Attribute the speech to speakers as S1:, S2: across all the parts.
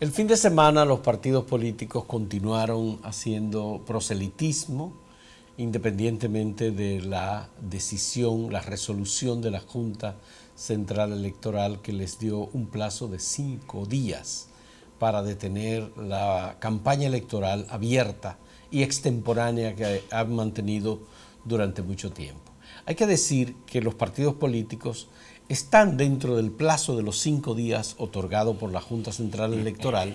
S1: El fin de semana los partidos políticos continuaron haciendo proselitismo, independientemente de la decisión, la resolución de la Junta Central Electoral que les dio un plazo de cinco días para detener la campaña electoral abierta y extemporánea que han mantenido durante mucho tiempo. Hay que decir que los partidos políticos están dentro del plazo de los cinco días otorgado por la Junta Central Electoral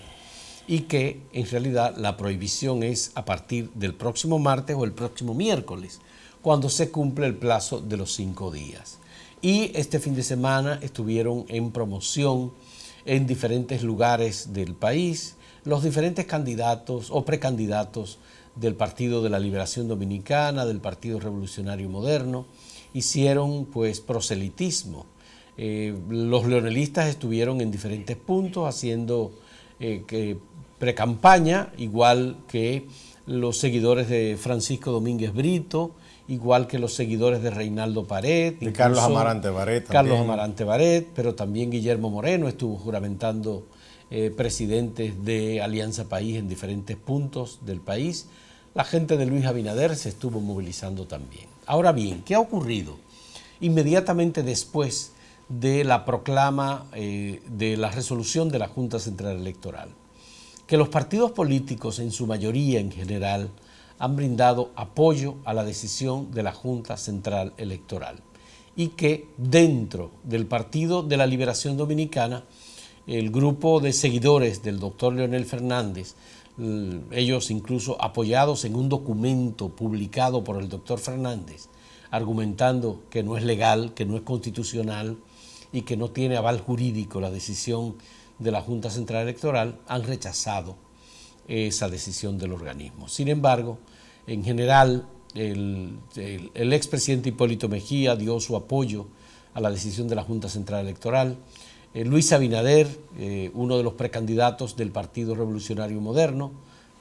S1: y que en realidad la prohibición es a partir del próximo martes o el próximo miércoles, cuando se cumple el plazo de los cinco días. Y este fin de semana estuvieron en promoción en diferentes lugares del país los diferentes candidatos o precandidatos del Partido de la Liberación Dominicana, del Partido Revolucionario Moderno, hicieron pues proselitismo eh, los leonelistas estuvieron en diferentes puntos haciendo eh, pre-campaña igual que los seguidores de Francisco Domínguez Brito, igual que los seguidores de Reinaldo Pared. De Carlos Amarante Barret, Carlos Amarante Baret, pero también Guillermo Moreno estuvo juramentando eh, presidentes de Alianza País en diferentes puntos del país. La gente de Luis Abinader se estuvo movilizando también. Ahora bien, ¿qué ha ocurrido? Inmediatamente después de la proclama eh, de la resolución de la Junta Central Electoral, que los partidos políticos en su mayoría en general han brindado apoyo a la decisión de la Junta Central Electoral y que dentro del Partido de la Liberación Dominicana, el grupo de seguidores del doctor Leonel Fernández, ellos incluso apoyados en un documento publicado por el doctor Fernández, argumentando que no es legal, que no es constitucional, y que no tiene aval jurídico la decisión de la Junta Central Electoral, han rechazado esa decisión del organismo. Sin embargo, en general, el, expresidente Hipólito Mejía dio su apoyo a la decisión de la Junta Central Electoral. Eh, Luis Abinader, eh, uno de los precandidatos del Partido Revolucionario Moderno,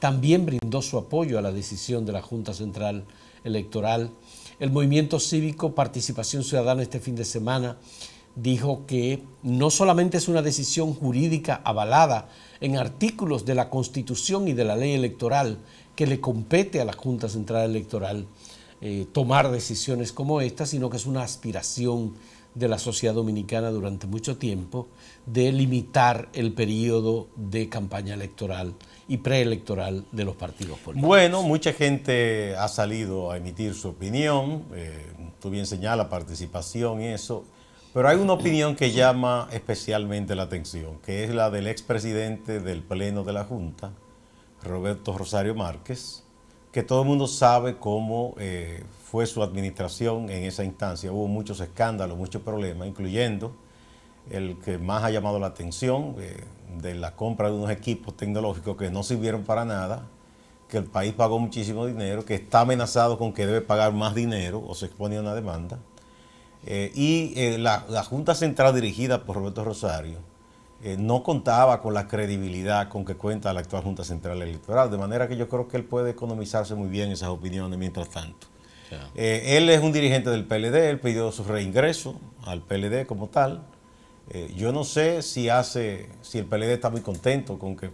S1: también brindó su apoyo a la decisión de la Junta Central Electoral. El movimiento cívico Participación Ciudadana este fin de semana dijo que no solamente es una decisión jurídica avalada en artículos de la Constitución y de la ley electoral que le compete a la Junta Central Electoral eh, tomar decisiones como esta, sino que es una aspiración de la sociedad dominicana durante mucho tiempo de limitar el periodo de campaña electoral y preelectoral de los partidos políticos. Bueno,
S2: mucha gente ha salido a emitir su opinión, eh, tú bien señala participación y eso. Pero hay una opinión que llama especialmente la atención, que es la del expresidente del Pleno de la Junta, Roberto Rosario Márquez, que todo el mundo sabe cómo eh, fue su administración en esa instancia. Hubo muchos escándalos, muchos problemas, incluyendo el que más ha llamado la atención eh, de la compra de unos equipos tecnológicos que no sirvieron para nada, que el país pagó muchísimo dinero, que está amenazado con que debe pagar más dinero o se expone a una demanda eh, y eh, la, Junta Central dirigida por Roberto Rosario eh, no contaba con la credibilidad con que cuenta la actual Junta Central Electoral, de manera que yo creo que él puede economizarse muy bien esas opiniones mientras tanto. él es un dirigente del PLD, él pidió su reingreso al PLD como tal. yo no sé si hace, si el PLD está muy contento con que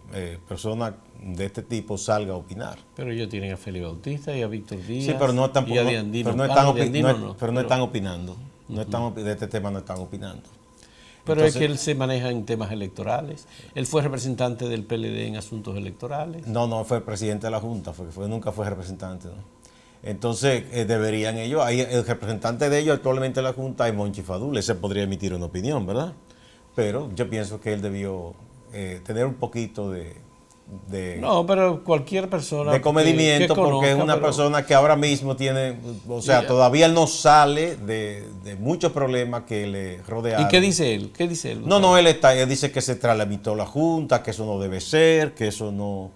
S2: personas de este tipo salga a opinar.
S1: Pero ellos tienen a Felipe Bautista y a Víctor Díaz. Sí, pero no, pero no pero no están
S2: opinando. No de este tema no están opinando.
S1: Pero es que él se maneja en temas electorales. Él fue representante del PLD en asuntos electorales. No, no, fue presidente de la Junta, nunca
S2: fue representante. Entonces, eh, deberían ellos, hay, el representante de ellos actualmente en la Junta es Monchi Fadul, ese podría emitir una opinión, ¿verdad? Pero yo pienso que él debió eh, tener un poquito de, de no
S1: pero cualquier persona de comedimiento porque es una persona
S2: que ahora mismo tiene o sea todavía no sale de, muchos problemas que le rodean y qué dice él qué dice él no no él está dice que se tramitó la junta que eso no debe ser que eso no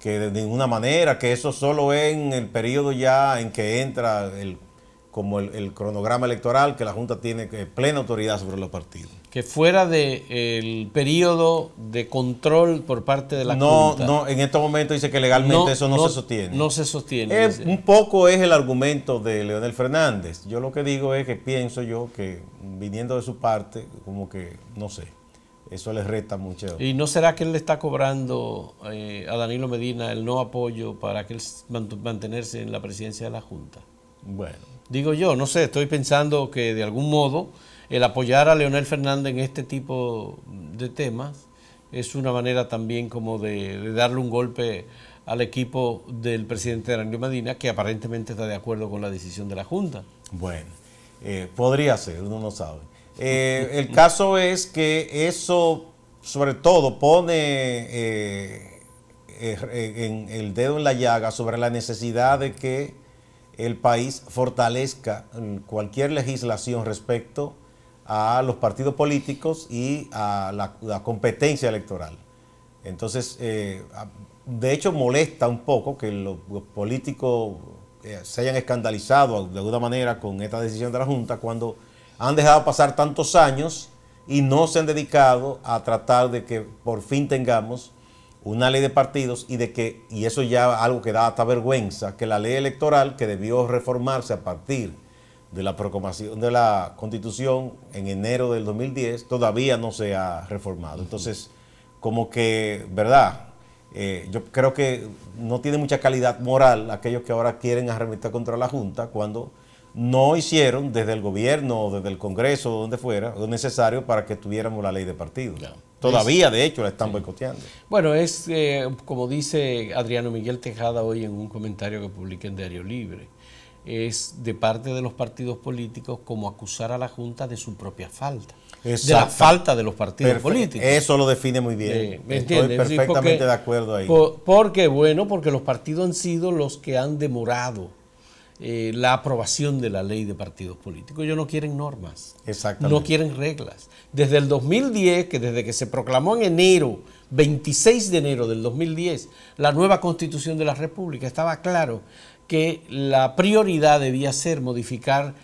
S2: que de ninguna manera que eso solo es en el periodo ya en que entra el como el, el cronograma electoral que la junta tiene plena autoridad sobre los partidos
S1: que fuera del periodo de control por parte de la no, Junta. No, en este momento dice que legalmente eso no, se sostiene. No se sostiene. Eh, un
S2: poco es el argumento de Leonel Fernández. Yo lo que digo es que pienso yo que viniendo de su parte, como que, no sé, eso le resta mucho. ¿Y
S1: no será que él le está cobrando eh, a Danilo Medina el no apoyo para que él mantenerse en la presidencia de la Junta? Bueno. Digo yo, no sé, estoy pensando que de algún modo el apoyar a Leonel Fernández en este tipo de temas es una manera también como de, darle un golpe al equipo del presidente Daniel Medina, que aparentemente está de acuerdo con la decisión de la Junta. Bueno, eh, podría ser, uno no sabe. Eh, el caso es
S2: que eso, sobre todo, pone eh, er, en el dedo en la llaga sobre la necesidad de que el país fortalezca mm, cualquier legislación respecto a los partidos políticos y a la, competencia electoral. Entonces, eh, de hecho molesta un poco que los, políticos eh, se hayan escandalizado de alguna manera con esta decisión de la Junta cuando han dejado pasar tantos años y no se han dedicado a tratar de que por fin tengamos una ley de partidos y de que, y eso ya algo que da hasta vergüenza, que la ley electoral que debió reformarse a partir de la proclamación de la Constitución en enero del 2010 todavía no se ha reformado. Entonces, como que, ¿verdad? Eh, yo creo que no tiene mucha calidad moral aquellos que ahora quieren arremeter contra la Junta cuando no hicieron desde el gobierno o desde el Congreso o donde fuera lo necesario para que tuviéramos la ley de partido. Todavía, de hecho, la están boicoteando.
S1: Bueno, es eh, como dice Adriano Miguel Tejada hoy en un comentario que publiqué en Diario Libre es de parte de los partidos políticos como acusar a la Junta de su propia falta. De la falta de los partidos políticos. Eso lo define muy bien. Estoy perfectamente de acuerdo ahí. porque, bueno, porque los partidos han sido los que han demorado eh, la aprobación de la ley de partidos políticos. Ellos no quieren normas. No quieren reglas. Desde el 2010, que desde que se proclamó en enero, 26 de enero del 2010, la nueva constitución de la República, estaba claro que la prioridad debía ser modificar,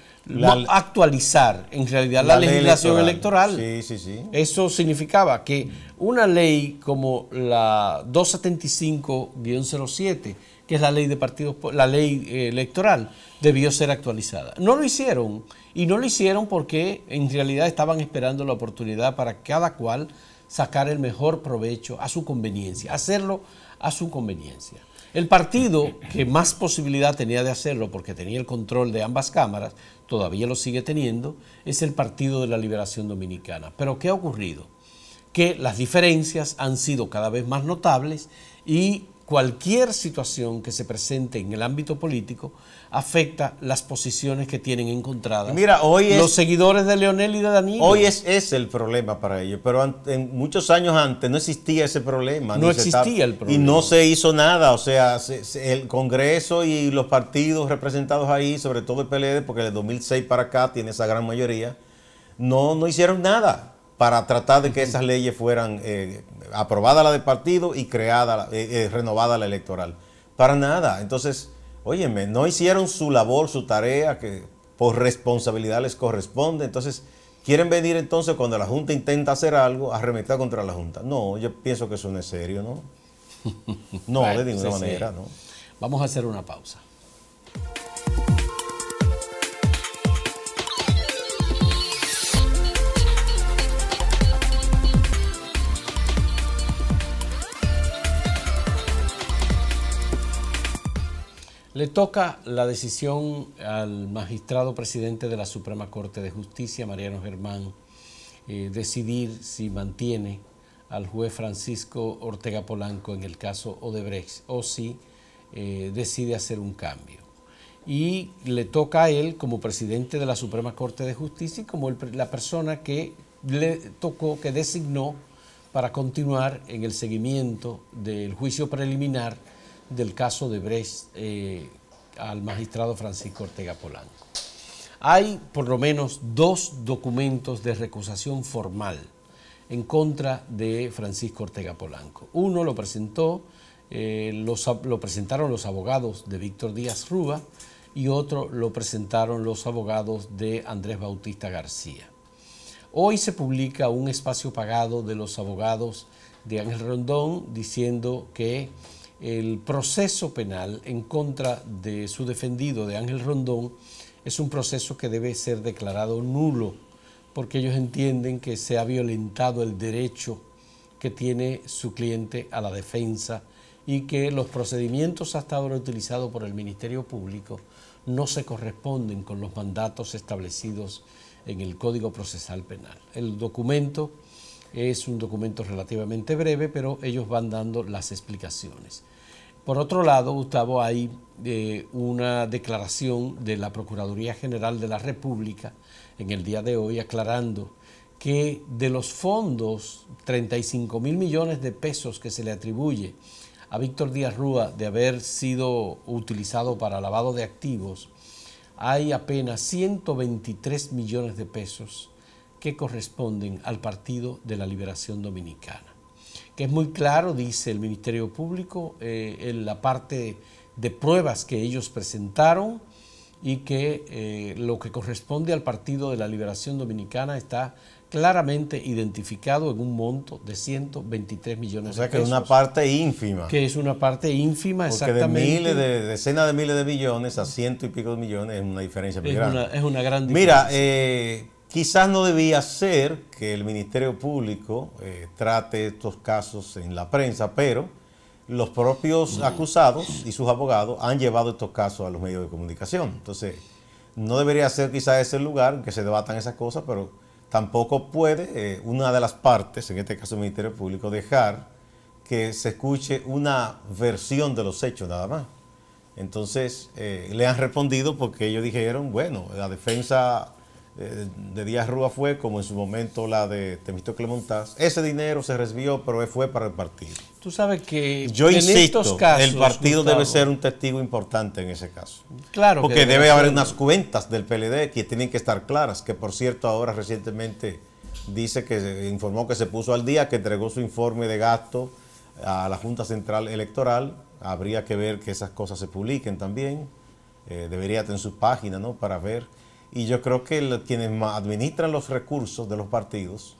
S1: actualizar en realidad la, legislación electoral.
S2: Sí, sí, sí.
S1: Eso significaba que una ley como la 275-07, que es la ley de partidos, la ley eh, electoral, debió ser actualizada. No lo hicieron y no lo hicieron porque en realidad estaban esperando la oportunidad para cada cual sacar el mejor provecho a su conveniencia, hacerlo a su conveniencia. El partido que más posibilidad tenía de hacerlo, porque tenía el control de ambas cámaras, todavía lo sigue teniendo, es el Partido de la Liberación Dominicana. Pero ¿qué ha ocurrido? Que las diferencias han sido cada vez más notables y cualquier situación que se presente en el ámbito político afecta las posiciones que tienen encontradas. Mira, hoy los
S2: seguidores de Leonel y de Danilo. Hoy es, es el problema para ellos, pero muchos años antes no existía ese problema. No existía el problema. Y no se hizo nada, o sea, el Congreso y los partidos representados ahí, sobre todo el PLD, porque desde 2006 para acá tiene esa gran mayoría, no, no hicieron nada para tratar de que esas leyes fueran aprobadas eh, aprobada la del partido y creada, eh, eh, renovada la electoral. Para nada. Entonces, óyeme, no hicieron su labor, su tarea, que por responsabilidad les corresponde. Entonces, quieren venir entonces cuando la Junta intenta hacer algo, a arremeter contra la Junta. No, yo pienso que eso no es serio, ¿no? No, de ninguna manera, ¿no? Vamos a hacer una pausa.
S1: Le toca la decisión al magistrado presidente de la Suprema Corte de Justicia, Mariano Germán, eh, decidir si mantiene al juez Francisco Ortega Polanco en el caso Odebrecht o si eh, decide hacer un cambio. Y le toca a él como presidente de la Suprema Corte de Justicia y como la persona que le tocó, que designó para continuar en el seguimiento del juicio preliminar del caso de Brecht eh, al magistrado Francisco Ortega Polanco. Hay por lo menos dos documentos de recusación formal en contra de Francisco Ortega Polanco. Uno lo presentó, eh, lo presentaron los abogados de Víctor Díaz Rúa y otro lo presentaron los abogados de Andrés Bautista García. Hoy se publica un espacio pagado de los abogados de Ángel Rondón diciendo que el proceso penal en contra de su defendido, de Ángel Rondón, es un proceso que debe ser declarado nulo, porque ellos entienden que se ha violentado el derecho que tiene su cliente a la defensa y que los procedimientos hasta ahora utilizados por el Ministerio Público no se corresponden con los mandatos establecidos en el Código Procesal Penal. El documento es un documento relativamente breve, pero ellos van dando las explicaciones. Por otro lado, Gustavo, hay eh, una declaración de la Procuraduría General de la República en el día de hoy aclarando que de los fondos, 35 mil millones de pesos que se le atribuye a Víctor Díaz Rúa de haber sido utilizado para lavado de activos, hay apenas 123 millones de pesos que corresponden al Partido de la Liberación Dominicana. Que es muy claro, dice el Ministerio Público, eh, en la parte de pruebas que ellos presentaron y que eh, lo que corresponde al Partido de la Liberación Dominicana está claramente identificado en un monto de 123 millones de pesos. O sea que es una parte ínfima. Que es una parte ínfima, exactamente. De miles, de decenas
S2: de miles de millones a ciento y pico de millones es una diferencia muy es Una, es una gran diferencia. Mira,
S1: eh,
S2: Quizás no debía ser que el Ministerio Público eh, trate estos casos en la prensa, pero los propios acusados y sus abogados han llevado estos casos a los medios de comunicación. Entonces, no debería ser quizás ese lugar en que se debatan esas cosas, pero tampoco puede eh, una de las partes, en este caso el Ministerio Público, dejar que se escuche una versión de los hechos nada más. Entonces, eh, le han respondido porque ellos dijeron, bueno, la defensa eh, de Díaz Rúa fue como en su momento la de Temisto Clemontaz. Ese dinero se resvió pero fue para el partido.
S1: Tú sabes que en estos casos, el partido debe ser
S2: un testigo importante en ese caso. Claro. Porque debe, haber unas cuentas del PLD que tienen que estar claras, que por cierto ahora recientemente dice que informó que se puso al día, que entregó su informe de gasto a la Junta Central Electoral. Habría que ver que esas cosas se publiquen también. Eh, debería tener su página, ¿no? Para ver. Y yo creo que quienes administran los recursos de los partidos,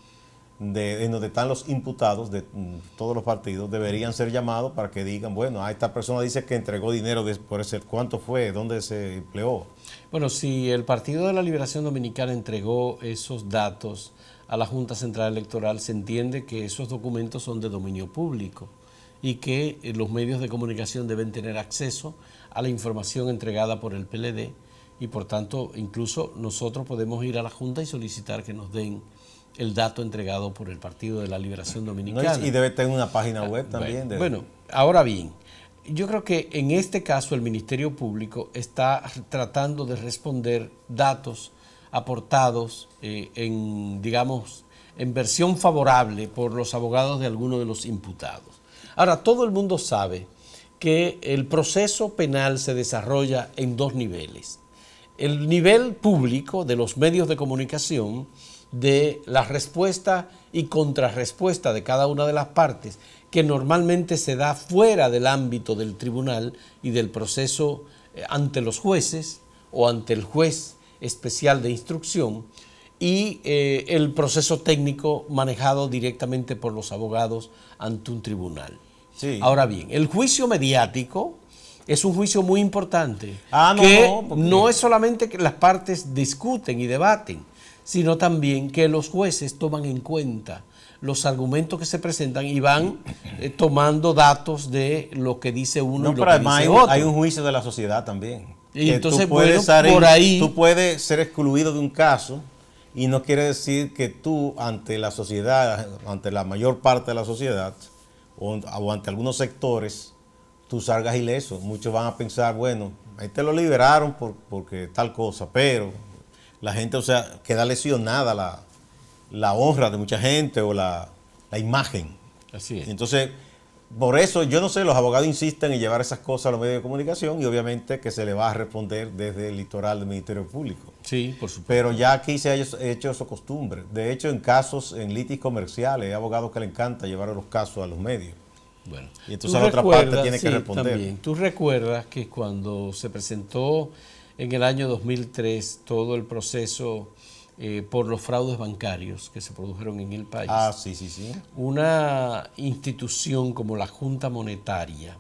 S2: de, en donde están los imputados de mm, todos los partidos, deberían ser llamados para que digan, bueno, a ah, esta persona dice que entregó dinero por ese,
S1: ¿cuánto fue? ¿Dónde se empleó? Bueno, si el Partido de la Liberación Dominicana entregó esos datos a la Junta Central Electoral, se entiende que esos documentos son de dominio público y que eh, los medios de comunicación deben tener acceso a la información entregada por el PLD y por tanto incluso nosotros podemos ir a la Junta y solicitar que nos den el dato entregado por el Partido de la Liberación Dominicana. y debe tener una página ah, web también. Bueno, ahora bien, yo creo que en este caso el Ministerio Público está tratando de responder datos aportados eh, en, digamos, en versión favorable por los abogados de algunos de los imputados. Ahora, todo el mundo sabe que el proceso penal se desarrolla en dos niveles el nivel público de los medios de comunicación, de la respuesta y contrarrespuesta de cada una de las partes, que normalmente se da fuera del ámbito del tribunal y del proceso eh, ante los jueces o ante el juez especial de instrucción, y eh, el proceso técnico manejado directamente por los abogados ante un tribunal. Ahora bien, el juicio mediático, es un juicio muy importante. Ah, no, no, es solamente que las partes discuten y debaten, sino también que los jueces toman en cuenta los argumentos que se presentan y van eh, tomando datos de lo que dice uno no, y lo hay, un juicio de la sociedad también. Y entonces, tú puedes, por ahí, tú
S2: puedes ser excluido de un caso y no quiere decir que tú ante la sociedad, ante la mayor parte de la sociedad o ante algunos sectores, tú salgas ileso. Muchos van a pensar, bueno, ahí te lo liberaron porque tal cosa, pero la gente, o sea, queda lesionada la, la honra de mucha gente o la, la imagen. Así es. Entonces, por eso, yo no sé, los abogados insisten en llevar esas cosas a los medios de comunicación y obviamente que se le va a responder desde el litoral del Ministerio Público. Sí, por supuesto. Pero ya aquí se ha hecho eso costumbre. De hecho, en casos, en litis comerciales, hay abogados que le encanta llevar los casos a los
S1: medios. Bueno, y entonces la otra parte tiene que responder. Tú recuerdas que cuando se presentó en el año 2003 todo el proceso eh, por los fraudes bancarios que se produjeron en el país. Ah,
S2: sí, sí, sí.
S1: Una institución como la Junta Monetaria,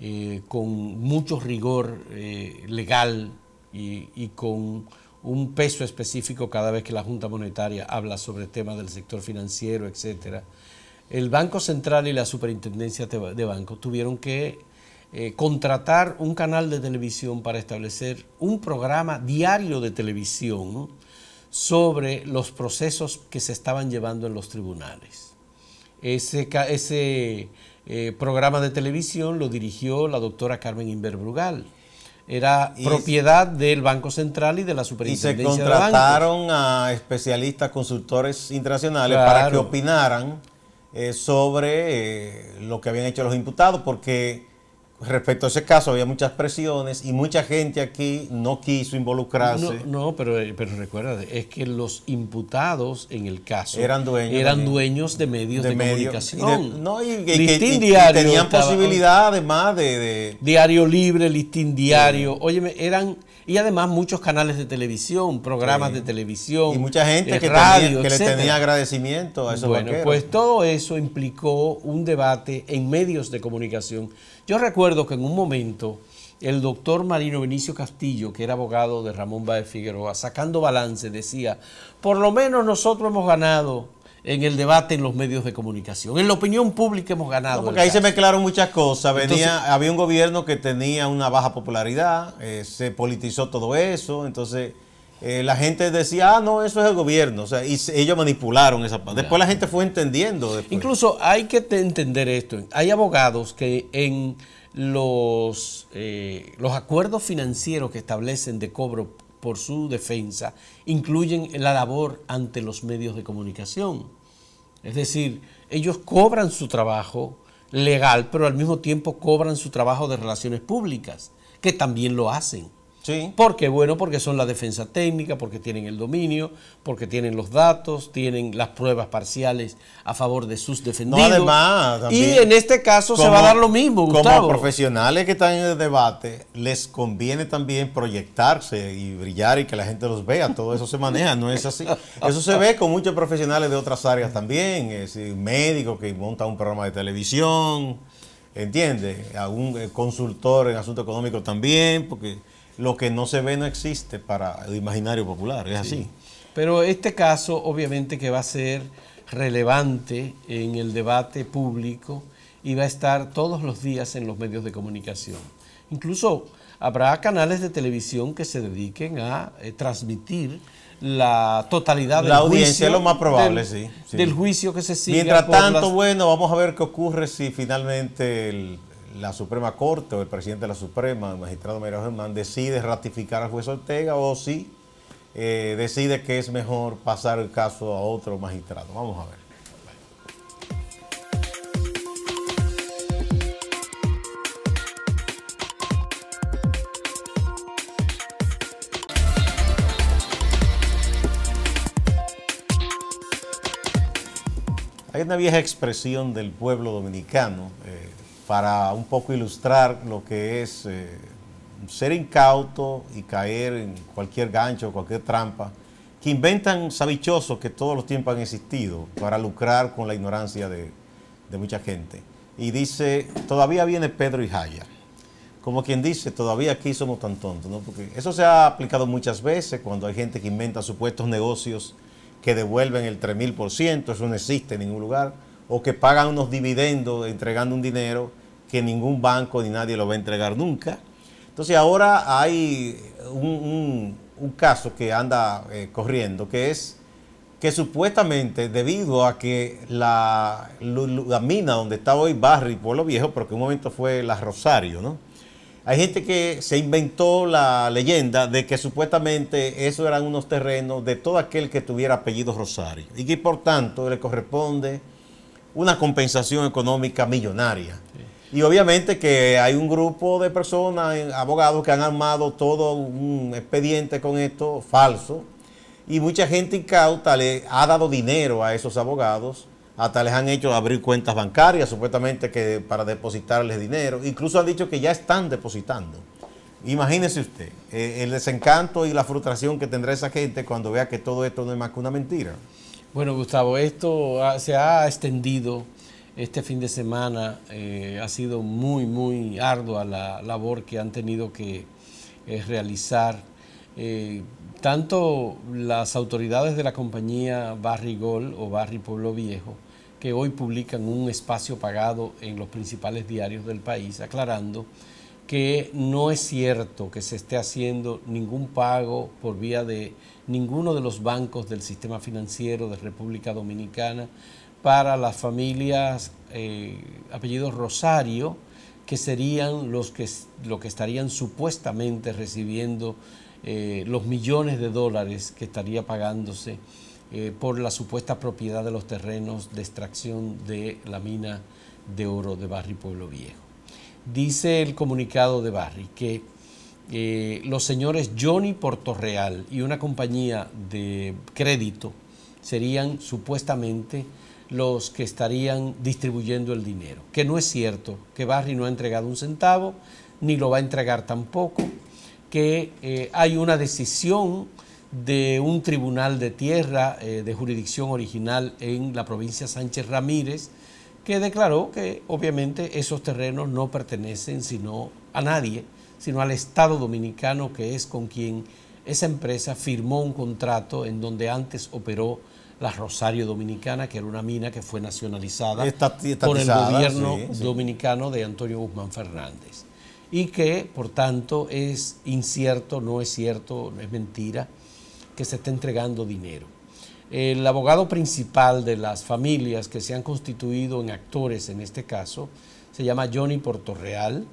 S1: eh, con mucho rigor eh, legal y, y, con un peso específico cada vez que la Junta Monetaria habla sobre temas del sector financiero, etcétera el Banco Central y la Superintendencia de Banco tuvieron que eh, contratar un canal de televisión para establecer un programa diario de televisión sobre los procesos que se estaban llevando en los tribunales. Ese, eh, programa de televisión lo dirigió la doctora Carmen Inverbrugal era propiedad del Banco Central y de la Superintendencia de Banco. Y se contrataron
S2: a especialistas, consultores internacionales para que opinaran eh, sobre eh, lo que habían hecho los imputados, porque respecto a ese caso había muchas presiones y mucha gente aquí no quiso involucrarse.
S1: No, pero, eh, pero, recuerda, es que los imputados en el caso eran dueños, eran de, dueños de medios de, comunicación. no, y, diario tenían posibilidad además de, Diario Libre, Listín Diario, óyeme, eran... Y además muchos canales de televisión, programas de televisión. Y mucha gente eh, que, le tenía agradecimiento a esos Bueno, pues todo eso implicó un debate en medios de comunicación yo recuerdo que en un momento el doctor Marino Benicio Castillo, que era abogado de Ramón Báez Figueroa, sacando balance, decía, por lo menos nosotros hemos ganado en el debate en los medios de comunicación. En la opinión pública hemos ganado. porque ahí se
S2: mezclaron muchas cosas. Venía, había un gobierno que tenía una baja popularidad, eh, se politizó todo eso, entonces eh, la gente decía, ah, no, eso es el gobierno. O sea, y ellos manipularon esa parte. Después la gente fue entendiendo. Incluso hay que
S1: entender esto. Hay abogados que en los, eh, los acuerdos financieros que establecen de cobro por su defensa incluyen la labor ante los medios de comunicación. Es decir, ellos cobran su trabajo legal, pero al mismo tiempo cobran su trabajo de relaciones públicas, que también lo hacen. Sí. ¿Por Bueno, porque son la defensa técnica, porque tienen el dominio, porque tienen los datos, tienen las pruebas parciales a favor de sus defendidos. además, y en este caso se va a dar lo mismo, Como profesionales que están en el debate, les
S2: conviene también proyectarse y brillar y que la gente los vea. Todo eso se maneja, no es así. Eso se ve con muchos profesionales de otras áreas también, es decir, médicos que montan un programa de televisión, ¿entiendes? un eh, consultor en asuntos económicos también, porque lo que no se ve no existe para el imaginario popular, es así.
S1: Pero este caso obviamente que va a ser relevante en el debate público y va a estar todos los días en los medios de comunicación. Incluso habrá canales de televisión que se dediquen a eh, transmitir la totalidad del la audiencia es lo más probable sí, del juicio que se sigue mientras tanto
S2: bueno vamos a ver qué ocurre si finalmente el, la Suprema Corte o el presidente de la Suprema, el magistrado Mario Germán, decide ratificar al juez Ortega o si eh, decide que es mejor pasar el caso a otro magistrado. Vamos a ver. Hay una vieja expresión del pueblo dominicano, eh, para un poco ilustrar lo que es eh, ser incauto y caer en cualquier gancho, cualquier trampa, que inventan sabichosos que todos los tiempos han existido para lucrar con la ignorancia de, mucha gente. Y dice, todavía viene Pedro y Jaya. Como quien dice, todavía aquí somos tan tontos, Porque eso se ha aplicado muchas veces cuando hay gente que inventa supuestos negocios que devuelven el 3000%, eso no existe en ningún lugar o que pagan unos dividendos entregando un dinero que ningún banco ni nadie lo va a entregar nunca. Entonces ahora hay un, caso que anda eh, corriendo, que es que supuestamente debido a que la, mina donde está hoy Barry, Pueblo Viejo, porque un momento fue la Rosario, ¿no? Hay gente que se inventó la leyenda de que supuestamente esos eran unos terrenos de todo aquel que tuviera apellido Rosario y que por tanto le corresponde una compensación económica millonaria. Y obviamente que hay un grupo de personas, abogados, que han armado todo un expediente con esto falso. Y mucha gente incauta le ha dado dinero a esos abogados, hasta les han hecho abrir cuentas bancarias, supuestamente que para depositarles dinero. Incluso han dicho que ya están depositando. Imagínese usted eh, el desencanto y la frustración que tendrá esa gente cuando vea que todo esto no es más que una mentira.
S1: Bueno, Gustavo, esto se ha extendido este fin de semana. Eh, ha sido muy, muy ardua la labor que han tenido que eh, realizar eh, tanto las autoridades de la compañía Barri Gol o Barri Pueblo Viejo, que hoy publican un espacio pagado en los principales diarios del país, aclarando que no es cierto que se esté haciendo ningún pago por vía de ninguno de los bancos del sistema financiero de República Dominicana para las familias eh, apellidos Rosario, que serían los que, lo que estarían supuestamente recibiendo eh, los millones de dólares que estaría pagándose eh, por la supuesta propiedad de los terrenos de extracción de la mina de oro de Barrio Pueblo Viejo dice el comunicado de Barry que eh, los señores Johnny Portorreal y una compañía de crédito serían supuestamente los que estarían distribuyendo el dinero, que no es cierto, que Barry no ha entregado un centavo, ni lo va a entregar tampoco, que eh, hay una decisión de un tribunal de tierra eh, de jurisdicción original en la provincia Sánchez Ramírez, que declaró que obviamente esos terrenos no pertenecen sino a nadie, sino al Estado dominicano que es con quien esa empresa firmó un contrato en donde antes operó la Rosario Dominicana, que era una mina que fue nacionalizada por el gobierno dominicano de Antonio Guzmán Fernández. Y que, por tanto, es incierto, no es cierto, no es mentira, que se está entregando dinero. El abogado principal de las familias que se han constituido en actores en este caso se llama Johnny Portorreal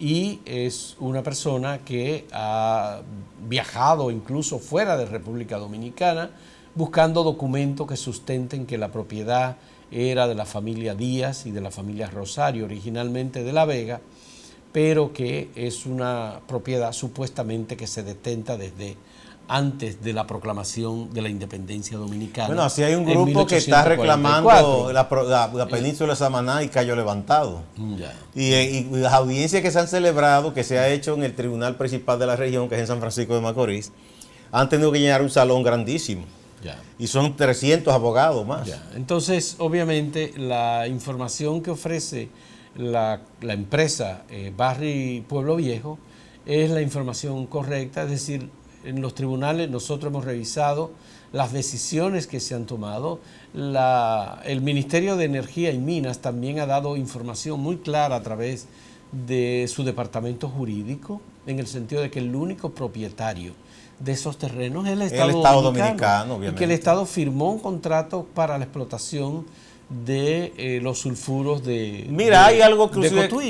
S1: y es una persona que ha viajado incluso fuera de República Dominicana buscando documentos que sustenten que la propiedad era de la familia Díaz y de la familia Rosario, originalmente de La Vega, pero que es una propiedad supuestamente que se detenta desde antes de la proclamación de la independencia dominicana. Bueno, así hay un grupo que está reclamando la, península
S2: de Samaná y Cayo Levantado. Mm, eh, y, las audiencias que se han celebrado, que se ha hecho en el Tribunal Principal de la región, que es en San Francisco de Macorís, han tenido que llenar un salón grandísimo. Y son 300 abogados más.
S1: Entonces, obviamente, la información que ofrece la, empresa eh, Barry Pueblo Viejo es la información correcta, es decir, en los tribunales nosotros hemos revisado las decisiones que se han tomado. La, el Ministerio de Energía y Minas también ha dado información muy clara a través de su departamento jurídico, en el sentido de que el único propietario de esos terrenos es el Estado, Dominicano, obviamente. y que el Estado firmó un contrato para la explotación de eh, los sulfuros
S2: de Mira, hay algo que,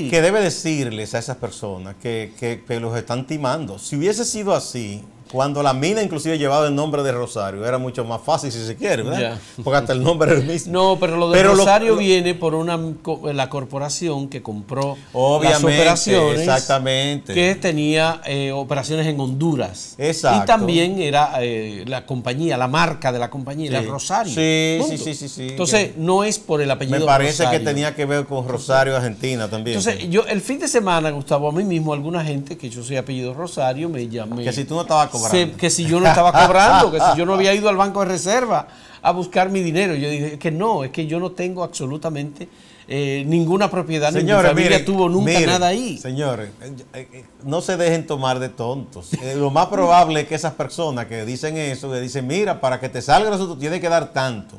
S2: que debe decirles a esas personas que los están timando. Si hubiese sido así, cuando la mina inclusive llevaba el nombre de Rosario, era mucho más fácil
S1: si se quiere, ¿verdad? Porque hasta el nombre era el mismo. No, pero lo de Rosario viene por una la corporación que compró obviamente, las operaciones. Exactamente. Que tenía eh, operaciones en Honduras. Exacto. Y también era eh, la compañía, la marca de la compañía, Rosario. Sí, sí, sí, sí, Entonces, no es por el apellido. Rosario Me parece que tenía que ver con Rosario, Argentina también. Entonces, yo el fin de semana, Gustavo, a mí mismo, alguna gente que yo soy apellido Rosario me llamé. Que si tú no estabas con que si yo no estaba cobrando, que si yo no había ido al banco de reserva a buscar mi dinero. Yo dije que no, es que yo no tengo absolutamente eh, ninguna propiedad, señores, ni tuvo nunca nada ahí. Señores,
S2: eh, eh,
S1: no se dejen tomar
S2: de tontos. lo más probable es que esas personas que dicen eso, que dicen, mira, para que te salga eso tú tienes que dar tanto.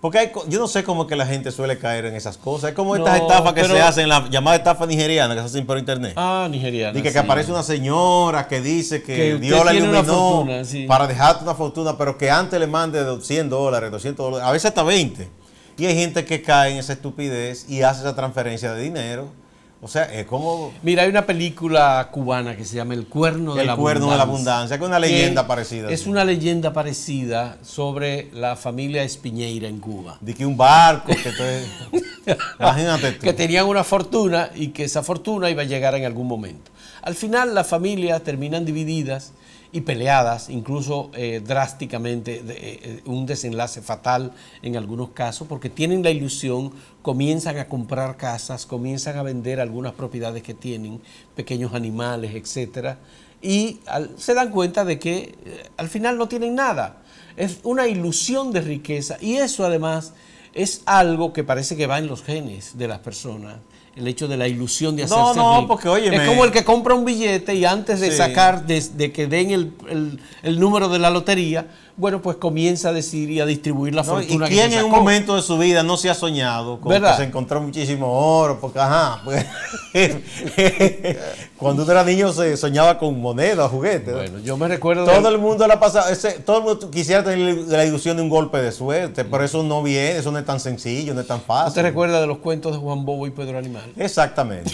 S2: Porque yo no sé cómo que la gente suele caer en esas cosas. Es como estas estafas que se hacen, la llamada nigerianas, nigeriana que se hacen por internet. Ah, nigeriana. Y que, aparece una señora que dice que, dio Dios la iluminó para dejarte una fortuna, pero que antes le mande 100 dólares, 200 dólares, a veces hasta 20. Y hay gente que cae en esa estupidez y hace esa
S1: transferencia de dinero o sea, es como... Mira, hay una película cubana que se llama El Cuerno de la Abundancia. de la Abundancia, que es una leyenda parecida. Es una leyenda parecida sobre la familia Espiñeira en Cuba. De que un barco, que Imagínate tú. Que tenían una fortuna y que esa fortuna iba a llegar en algún momento. Al final las familias terminan divididas y peleadas, incluso eh, drásticamente, eh, eh, un desenlace fatal en algunos casos, porque tienen la ilusión, comienzan a comprar casas, comienzan a vender algunas propiedades que tienen, pequeños animales, etcétera, y se dan cuenta de que al final no tienen nada. Es una ilusión de riqueza y eso además es algo que parece que va en los genes de las personas el hecho de la ilusión de hacerse No, no, porque oye. Es como el que compra un billete y antes de sacar, de, que den el número de la lotería, bueno, pues comienza a decir y a distribuir la fortuna. quién en un
S2: momento de su vida no se ha soñado con que se encontró muchísimo oro? Porque, ajá, pues, cuando uno era niño se soñaba con
S1: monedas, juguetes. Bueno, yo me recuerdo. Todo
S2: el mundo la todo el quisiera tener la ilusión de un golpe de suerte, pero eso no viene, eso no es tan sencillo, no es tan fácil. ¿Usted
S1: recuerda de los cuentos de Juan Bobo y Pedro Animal?
S2: Exactamente.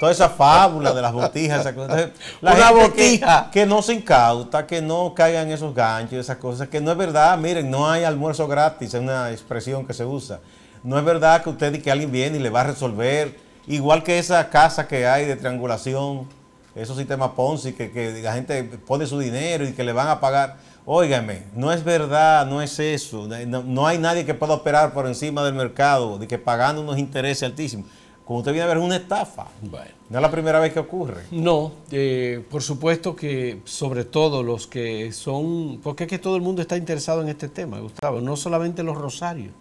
S2: toda esa fábula de las botijas, esa cosa.
S1: la Una botija.
S2: Que, no se incauta, que no caigan esos gatos esas cosas, que no es verdad, miren, no hay almuerzo gratis, es una expresión que se usa. No es verdad que usted y que alguien viene y le va a resolver, igual que esa casa que hay de triangulación, esos sistemas Ponzi, que, la gente pone su dinero y que le van a pagar. Óigame, no es verdad, no es eso. no hay nadie que pueda operar por encima del mercado, de que pagando unos
S1: intereses altísimos como usted viene a ver, es una estafa. Bueno.
S2: No es la primera vez que ocurre.
S1: No, eh, por supuesto que sobre todo los que son, porque es que todo el mundo está interesado en este tema, Gustavo, no solamente los rosarios,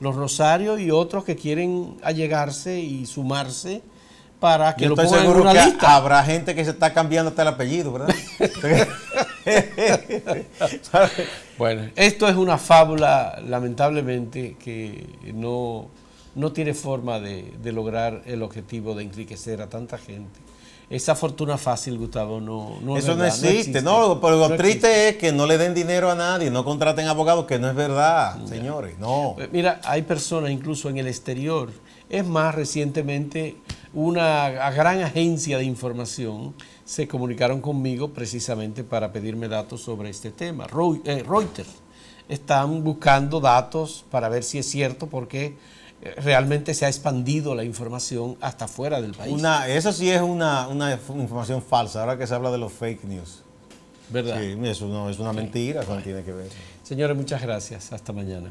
S1: los rosarios y otros que quieren allegarse y sumarse para que lo pongan en una que lista. Habrá gente que se está cambiando hasta el apellido, ¿verdad? bueno, esto es una fábula, lamentablemente, que no no tiene forma de, lograr el objetivo de enriquecer a tanta gente. Esa fortuna fácil, Gustavo, no, Eso no, existe, no Pero lo triste
S2: es que no le den dinero a nadie, no contraten
S1: abogados, que no es verdad, señores, no. Eh, mira, hay personas incluso en el exterior. Es más, recientemente una gran agencia de información se comunicaron conmigo precisamente para pedirme datos sobre este tema. Eh, Reuters están buscando datos para ver si es cierto, porque realmente se ha expandido la información hasta fuera del país. eso sí es una, información falsa,
S2: ahora que se habla de los fake news. ¿Verdad? Sí, eso no, es una mentira, tiene que ver. Señores,
S1: muchas gracias. Hasta mañana.